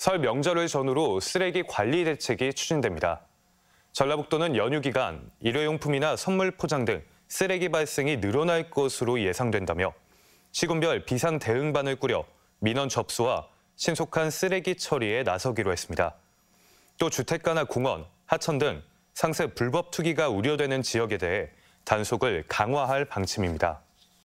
설 명절을 전후로 쓰레기 관리 대책이 추진됩니다. 전라북도는 연휴 기간 일회용품이나 선물 포장 등 쓰레기 발생이 늘어날 것으로 예상된다며 시군별 비상 대응반을 꾸려 민원 접수와 신속한 쓰레기 처리에 나서기로 했습니다. 또 주택가나 공원, 하천 등 상세 불법 투기가 우려되는 지역에 대해 단속을 강화할 방침입니다.